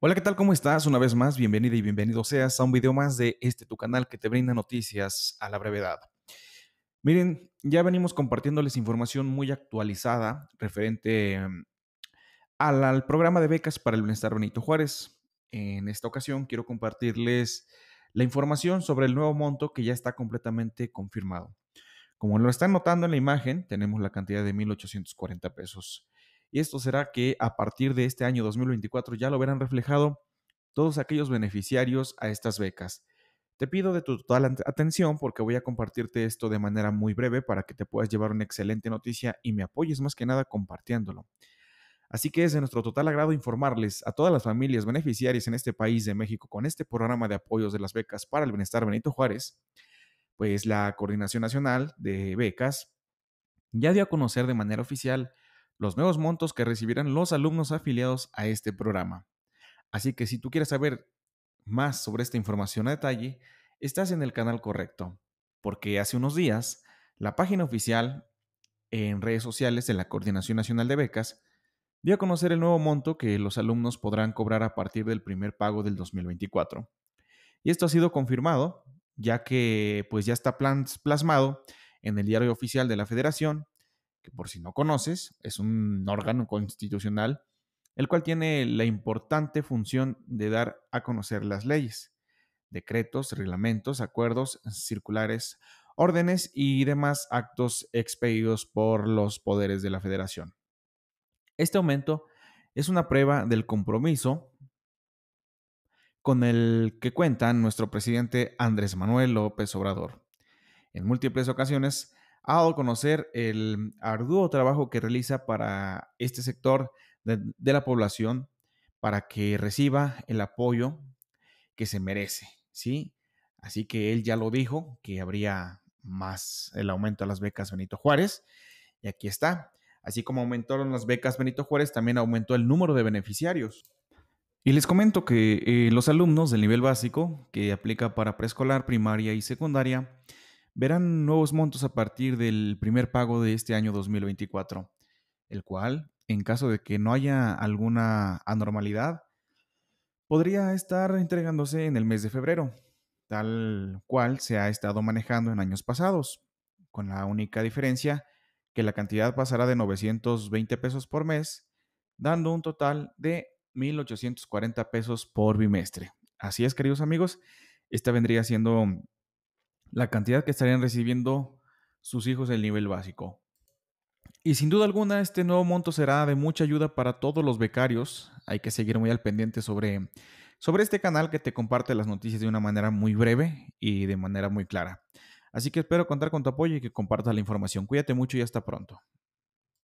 Hola, ¿qué tal? ¿Cómo estás? Una vez más, bienvenida y bienvenido seas a un video más de este tu canal que te brinda noticias a la brevedad. Miren, ya venimos compartiéndoles información muy actualizada referente em, al, programa de becas para el bienestar Benito Juárez. En esta ocasión quiero compartirles la información sobre el nuevo monto que ya está completamente confirmado. Como lo están notando en la imagen, tenemos la cantidad de 1.840 pesos. Y esto será que a partir de este año 2024 ya lo verán reflejado todos aquellos beneficiarios a estas becas. Te pido de tu total atención porque voy a compartirte esto de manera muy breve para que te puedas llevar una excelente noticia y me apoyes más que nada compartiéndolo. Así que es de nuestro total agrado informarles a todas las familias beneficiarias en este país de México con este programa de apoyos de las becas para el bienestar Benito Juárez, pues la Coordinación Nacional de Becas ya dio a conocer de manera oficial los nuevos montos que recibirán los alumnos afiliados a este programa. Así que si tú quieres saber más sobre esta información a detalle, estás en el canal correcto, porque hace unos días la página oficial en redes sociales de la Coordinación Nacional de Becas dio a conocer el nuevo monto que los alumnos podrán cobrar a partir del primer pago del 2024. Y esto ha sido confirmado, ya que pues ya está plasmado en el diario oficial de la Federación por si no conoces, es un órgano constitucional, el cual tiene la importante función de dar a conocer las leyes, decretos, reglamentos, acuerdos, circulares, órdenes y demás actos expedidos por los poderes de la federación. Este aumento es una prueba del compromiso con el que cuenta nuestro presidente Andrés Manuel López Obrador. En múltiples ocasiones ha a conocer el arduo trabajo que realiza para este sector de, la población para que reciba el apoyo que se merece, ¿sí? Así que él ya lo dijo, que habría más el aumento de las becas Benito Juárez, y aquí está. Así como aumentaron las becas Benito Juárez, también aumentó el número de beneficiarios. Y les comento que eh, los alumnos del nivel básico, que aplica para preescolar, primaria y secundaria, verán nuevos montos a partir del primer pago de este año 2024, el cual, en caso de que no haya alguna anormalidad, podría estar entregándose en el mes de febrero, tal cual se ha estado manejando en años pasados, con la única diferencia que la cantidad pasará de 920 pesos por mes, dando un total de 1.840 pesos por bimestre. Así es, queridos amigos, esta vendría siendo la cantidad que estarían recibiendo sus hijos del nivel básico. Y sin duda alguna, este nuevo monto será de mucha ayuda para todos los becarios. Hay que seguir muy al pendiente sobre, sobre este canal que te comparte las noticias de una manera muy breve y de manera muy clara. Así que espero contar con tu apoyo y que compartas la información. Cuídate mucho y hasta pronto.